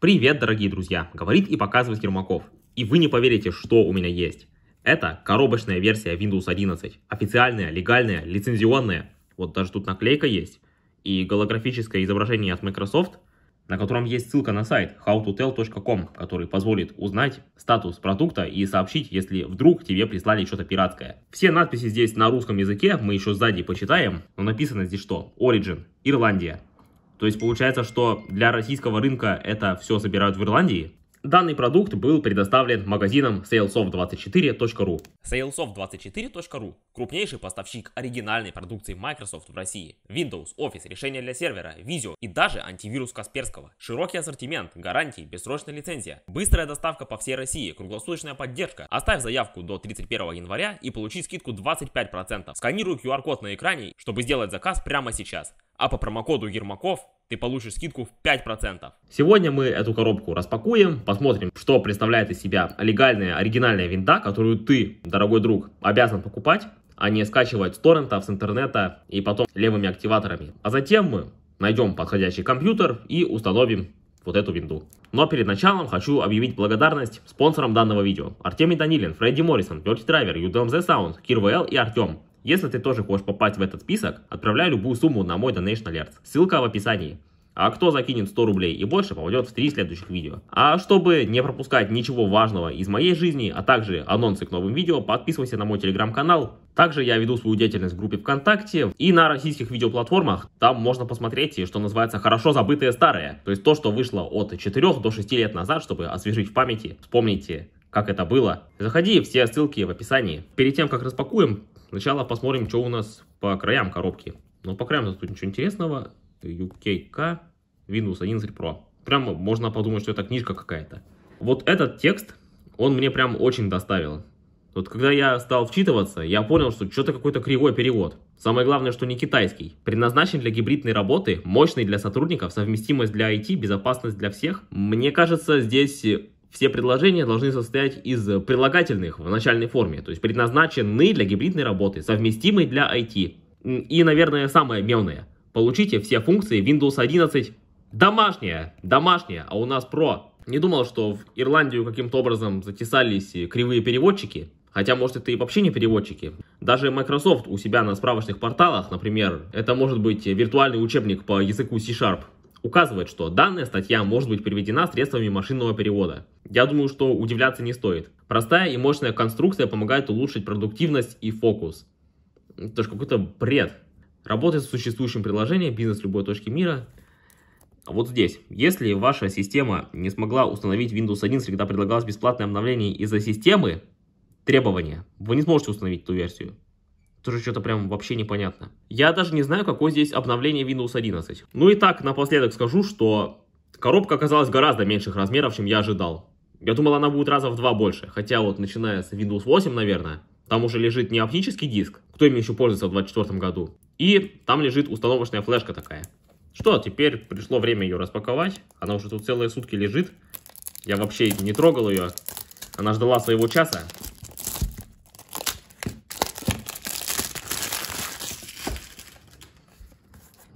Привет, дорогие друзья! Говорит и показывает Ермаков. И вы не поверите, что у меня есть. Это коробочная версия Windows 11. Официальная, легальная, лицензионная. Вот даже тут наклейка есть. И голографическое изображение от Microsoft, на котором есть ссылка на сайт howtotel.com, который позволит узнать статус продукта и сообщить, если вдруг тебе прислали что-то пиратское. Все надписи здесь на русском языке, мы еще сзади почитаем, но написано здесь что? Origin, Ирландия, то есть получается, что для российского рынка это все собирают в Ирландии, Данный продукт был предоставлен магазином salesoft24.ru. salesoft24.ru – крупнейший поставщик оригинальной продукции Microsoft в России. Windows, Office, решения для сервера, Visio и даже антивирус Касперского. Широкий ассортимент, гарантии, бессрочная лицензия, быстрая доставка по всей России, круглосуточная поддержка. Оставь заявку до 31 января и получи скидку 25%. Сканируй QR-код на экране, чтобы сделать заказ прямо сейчас. А по промокоду Ермаков ты получишь скидку в 5%. Сегодня мы эту коробку распакуем, посмотрим, что представляет из себя легальная оригинальная винда, которую ты, дорогой друг, обязан покупать, а не скачивать с торрентов, с интернета и потом левыми активаторами. А затем мы найдем подходящий компьютер и установим вот эту винду. Но перед началом хочу объявить благодарность спонсорам данного видео. Артемий Данилин, Фредди Моррисон, Dirty Драйвер, UDMZ Sound, Кир ВЛ и Артем. Если ты тоже хочешь попасть в этот список, отправляй любую сумму на мой Donation Alert. Ссылка в описании. А кто закинет 100 рублей и больше, попадет в 3 следующих видео. А чтобы не пропускать ничего важного из моей жизни, а также анонсы к новым видео, подписывайся на мой телеграм-канал. Также я веду свою деятельность в группе ВКонтакте и на российских видеоплатформах. Там можно посмотреть, что называется, хорошо забытое старое. То есть то, что вышло от 4 до 6 лет назад, чтобы освежить в памяти. Вспомните, как это было. Заходи, все ссылки в описании. Перед тем, как распакуем, Сначала посмотрим, что у нас по краям коробки. Но по краям тут ничего интересного. UKK Windows 11 Pro. Прям можно подумать, что это книжка какая-то. Вот этот текст, он мне прям очень доставил. Вот когда я стал вчитываться, я понял, что что-то какой-то кривой перевод. Самое главное, что не китайский. Предназначен для гибридной работы, мощный для сотрудников, совместимость для IT, безопасность для всех. Мне кажется, здесь все предложения должны состоять из прилагательных в начальной форме, то есть предназначены для гибридной работы, совместимы для IT. И, наверное, самое мелное. Получите все функции Windows 11 домашняя, домашняя, а у нас про. Не думал, что в Ирландию каким-то образом затесались кривые переводчики, Хотя, может, это и вообще не переводчики. Даже Microsoft у себя на справочных порталах, например, это может быть виртуальный учебник по языку C-Sharp указывает, что данная статья может быть переведена средствами машинного перевода. Я думаю, что удивляться не стоит. Простая и мощная конструкция помогает улучшить продуктивность и фокус. Это же какой-то бред. Работает с существующим приложением «Бизнес любой точки мира». Вот здесь. Если ваша система не смогла установить Windows 11, когда предлагалось бесплатное обновление из-за системы, требования, вы не сможете установить ту версию тоже что-то прям вообще непонятно. Я даже не знаю, какое здесь обновление Windows 11. Ну и так, напоследок скажу, что коробка оказалась гораздо меньших размеров, чем я ожидал. Я думал, она будет раза в два больше, хотя вот начиная с Windows 8, наверное, там уже лежит не оптический диск, кто им еще пользуется в 2024 году, и там лежит установочная флешка такая. Что, теперь пришло время ее распаковать, она уже тут целые сутки лежит, я вообще не трогал ее, она ждала своего часа,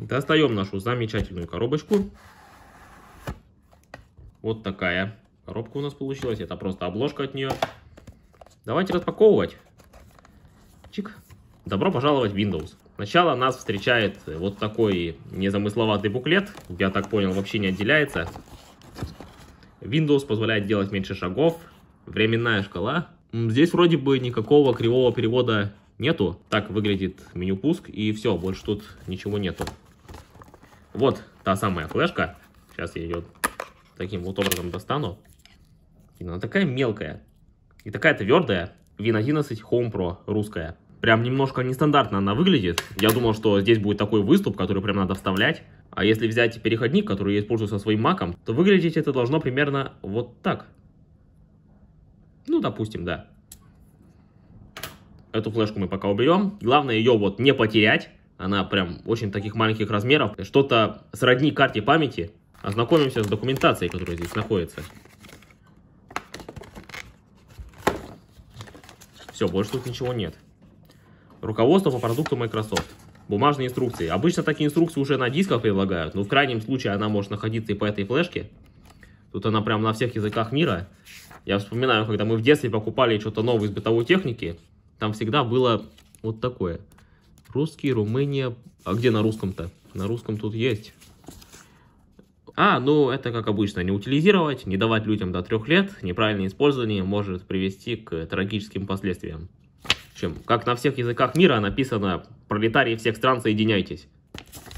Достаем нашу замечательную коробочку. Вот такая коробка у нас получилась. Это просто обложка от нее. Давайте распаковывать. Чик. Добро пожаловать в Windows. Сначала нас встречает вот такой незамысловатый буклет. Я так понял, вообще не отделяется. Windows позволяет делать меньше шагов. Временная шкала. Здесь вроде бы никакого кривого перевода нету. Так выглядит меню пуск и все, больше тут ничего нету. Вот та самая флешка. Сейчас я ее таким вот образом достану. И она такая мелкая. И такая твердая. Win 11 Home Pro русская. Прям немножко нестандартно она выглядит. Я думал, что здесь будет такой выступ, который прям надо вставлять. А если взять переходник, который я использую со своим маком, то выглядеть это должно примерно вот так. Ну, допустим, да. Эту флешку мы пока уберем. Главное ее вот не потерять. Она прям очень таких маленьких размеров. Что-то сродни карте памяти. Ознакомимся с документацией, которая здесь находится. Все, больше тут ничего нет. Руководство по продукту Microsoft. Бумажные инструкции. Обычно такие инструкции уже на дисках предлагают, но в крайнем случае она может находиться и по этой флешке. Тут она прям на всех языках мира. Я вспоминаю, когда мы в детстве покупали что-то новое из бытовой техники, там всегда было вот такое – Русский, Румыния. А где на русском-то? На русском тут есть. А, ну это как обычно, не утилизировать, не давать людям до трех лет, неправильное использование может привести к трагическим последствиям. Чем, как на всех языках мира написано «Пролетарии всех стран, соединяйтесь».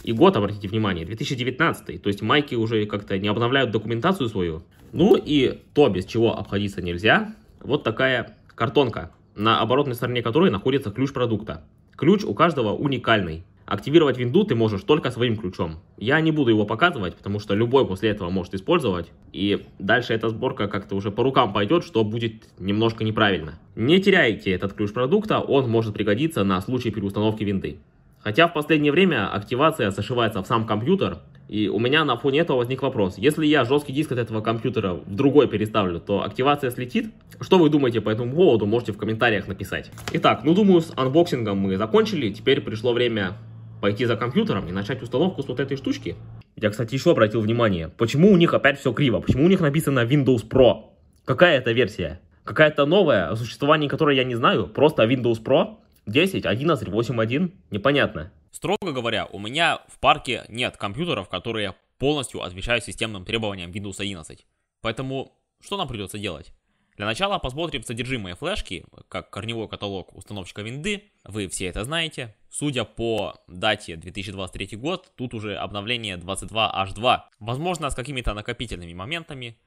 И год, обратите внимание, 2019, то есть майки уже как-то не обновляют документацию свою. Ну и то, без чего обходиться нельзя, вот такая картонка, на оборотной стороне которой находится ключ продукта. Ключ у каждого уникальный. Активировать винду ты можешь только своим ключом. Я не буду его показывать, потому что любой после этого может использовать. И дальше эта сборка как-то уже по рукам пойдет, что будет немножко неправильно. Не теряйте этот ключ продукта, он может пригодиться на случай переустановки винды. Хотя в последнее время активация зашивается в сам компьютер, и у меня на фоне этого возник вопрос. Если я жесткий диск от этого компьютера в другой переставлю, то активация слетит? Что вы думаете по этому поводу, можете в комментариях написать. Итак, ну думаю с анбоксингом мы закончили, теперь пришло время пойти за компьютером и начать установку с вот этой штучки. Я, кстати, еще обратил внимание, почему у них опять все криво, почему у них написано Windows Pro? Какая это версия? Какая-то новая, о существовании которой я не знаю, просто Windows Pro? 10, 11, 8, 1, непонятно. Строго говоря, у меня в парке нет компьютеров, которые полностью отвечают системным требованиям Windows 11. Поэтому что нам придется делать? Для начала посмотрим содержимое флешки, как корневой каталог установщика винды. Вы все это знаете. Судя по дате 2023 год, тут уже обновление 22H2. Возможно, с какими-то накопительными моментами.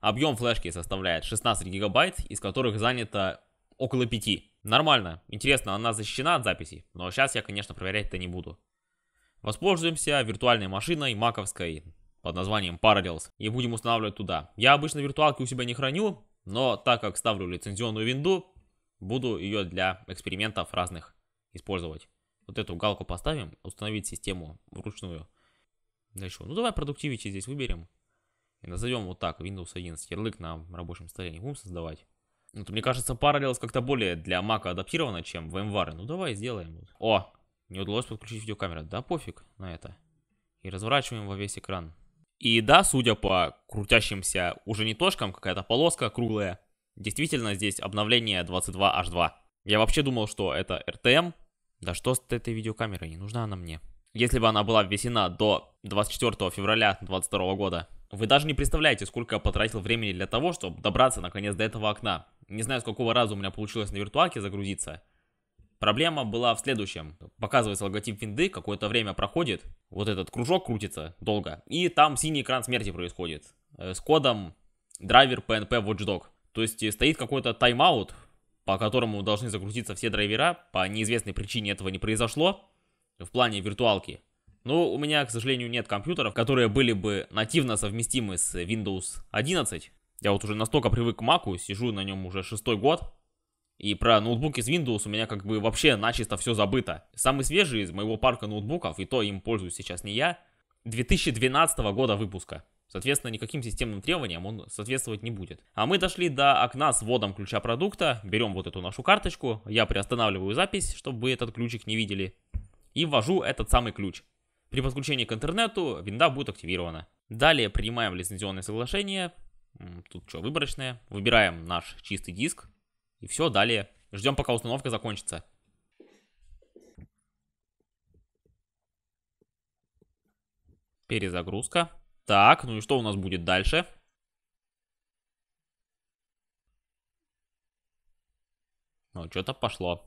Объем флешки составляет 16 гигабайт, из которых занято около 5. Нормально. Интересно, она защищена от записей, но сейчас я, конечно, проверять это не буду. Воспользуемся виртуальной машиной маковской под названием Parallels и будем устанавливать туда. Я обычно виртуалки у себя не храню, но так как ставлю лицензионную винду, буду ее для экспериментов разных использовать. Вот эту галку поставим, установить систему вручную. Дальше, ну давай продуктивичи здесь выберем и назовем вот так Windows 11, ярлык на рабочем столе не будем создавать. Вот, ну, мне кажется, Parallels как-то более для Мака адаптировано, чем в МВАРе. Ну давай сделаем. О, не удалось подключить видеокамеру. Да пофиг на это. И разворачиваем во весь экран. И да, судя по крутящимся уже не точкам, какая-то полоска круглая, действительно здесь обновление 22H2. Я вообще думал, что это RTM. Эм. Да что с этой видеокамерой, не нужна она мне. Если бы она была ввесена до 24 февраля 2022 года, вы даже не представляете, сколько я потратил времени для того, чтобы добраться наконец до этого окна. Не знаю, с какого раза у меня получилось на виртуалке загрузиться. Проблема была в следующем. Показывается логотип винды, какое-то время проходит, вот этот кружок крутится долго, и там синий экран смерти происходит. Э, с кодом драйвер PNP Watchdog. То есть э, стоит какой-то тайм-аут, по которому должны загрузиться все драйвера, по неизвестной причине этого не произошло в плане виртуалки. Но ну, у меня, к сожалению, нет компьютеров, которые были бы нативно совместимы с Windows 11. Я вот уже настолько привык к Mac, сижу на нем уже шестой год. И про ноутбуки с Windows у меня как бы вообще начисто все забыто. Самый свежий из моего парка ноутбуков, и то им пользуюсь сейчас не я, 2012 года выпуска. Соответственно, никаким системным требованиям он соответствовать не будет. А мы дошли до окна с вводом ключа продукта, берем вот эту нашу карточку, я приостанавливаю запись, чтобы вы этот ключик не видели, и ввожу этот самый ключ. При подключении к интернету винда будет активирована. Далее принимаем лицензионное соглашение. Тут что, выборочное. Выбираем наш чистый диск. И все, далее. Ждем, пока установка закончится. Перезагрузка. Так, ну и что у нас будет дальше? Ну, что-то пошло.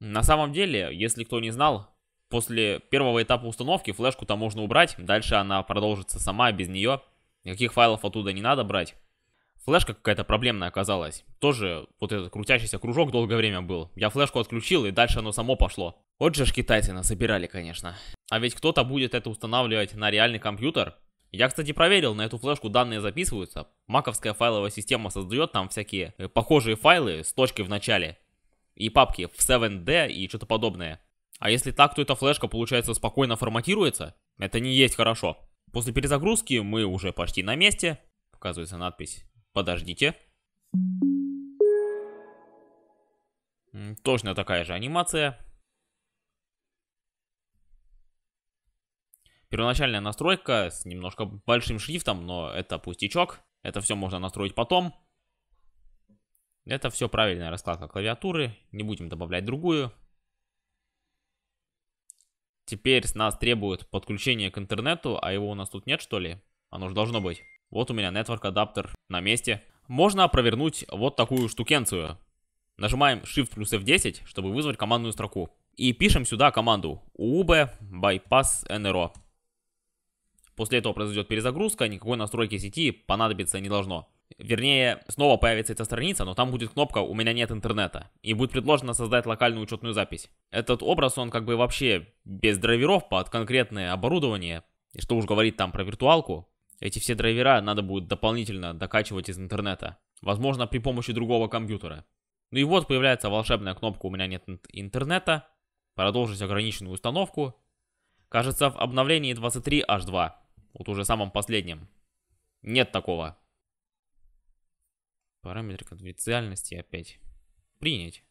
На самом деле, если кто не знал, после первого этапа установки флешку там можно убрать, дальше она продолжится сама, без нее. Никаких файлов оттуда не надо брать. Флешка какая-то проблемная оказалась. Тоже вот этот крутящийся кружок долгое время был. Я флешку отключил, и дальше оно само пошло. Вот же ж китайцы насобирали, конечно. А ведь кто-то будет это устанавливать на реальный компьютер. Я, кстати, проверил, на эту флешку данные записываются. Маковская файловая система создает там всякие э, похожие файлы с точкой в начале. И папки в 7D и что-то подобное. А если так, то эта флешка, получается, спокойно форматируется. Это не есть хорошо. После перезагрузки мы уже почти на месте. Показывается надпись «Подождите». Точно такая же анимация. Первоначальная настройка с немножко большим шрифтом, но это пустячок. Это все можно настроить потом. Это все правильная раскладка клавиатуры. Не будем добавлять другую. Теперь с нас требуют подключение к интернету, а его у нас тут нет, что ли? Оно же должно быть. Вот у меня Network адаптер на месте. Можно провернуть вот такую штукенцию. Нажимаем Shift плюс F10, чтобы вызвать командную строку. И пишем сюда команду UB bypass NRO. После этого произойдет перезагрузка, никакой настройки сети понадобиться не должно. Вернее, снова появится эта страница, но там будет кнопка «У меня нет интернета». И будет предложено создать локальную учетную запись. Этот образ, он как бы вообще без драйверов под конкретное оборудование. И что уж говорить там про виртуалку. Эти все драйвера надо будет дополнительно докачивать из интернета. Возможно, при помощи другого компьютера. Ну и вот появляется волшебная кнопка «У меня нет интернета». Продолжить ограниченную установку. Кажется, в обновлении 23H2. Вот уже самом последнем. Нет такого. Параметр конфиденциальности опять. Принять.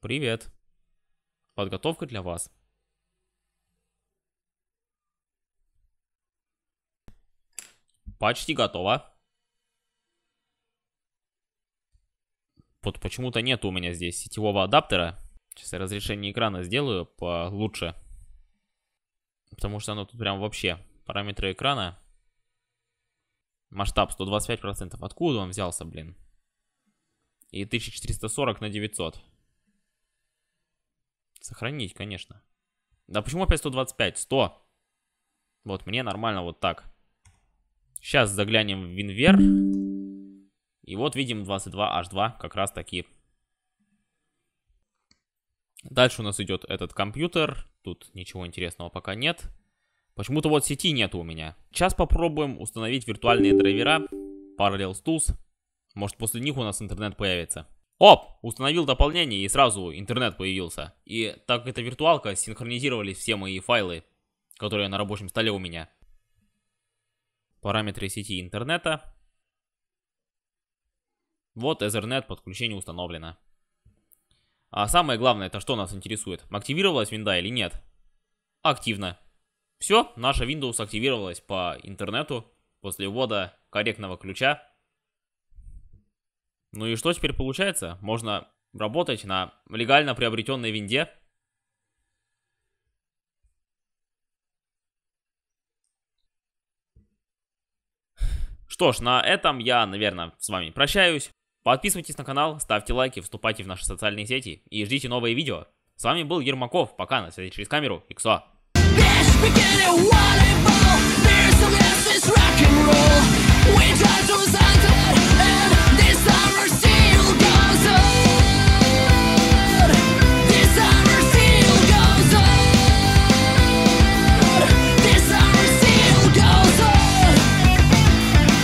Привет. Подготовка для вас. Почти готово. Вот почему-то нет у меня здесь сетевого адаптера. Сейчас я разрешение экрана сделаю получше. Потому что оно тут прям вообще Параметры экрана. Масштаб 125%. Откуда он взялся, блин? И 1440 на 900. Сохранить, конечно. Да почему опять 125? 100. Вот, мне нормально вот так. Сейчас заглянем в Винвер. И вот видим 22H2, как раз таки. Дальше у нас идет этот компьютер. Тут ничего интересного пока нет. Нет. Почему-то вот сети нету у меня. Сейчас попробуем установить виртуальные драйвера. Parallel Tools. Может после них у нас интернет появится. Оп! Установил дополнение и сразу интернет появился. И так эта виртуалка, синхронизировались все мои файлы, которые на рабочем столе у меня. Параметры сети интернета. Вот Ethernet подключение установлено. А самое главное, это что нас интересует? Активировалась винда или нет? Активно. Все, наша Windows активировалась по интернету после ввода корректного ключа. Ну и что теперь получается? Можно работать на легально приобретенной винде. Что ж, на этом я, наверное, с вами прощаюсь. Подписывайтесь на канал, ставьте лайки, вступайте в наши социальные сети и ждите новые видео. С вами был Ермаков. Пока, на связи через камеру. Иксо. There's a message rock and roll We drive through sunset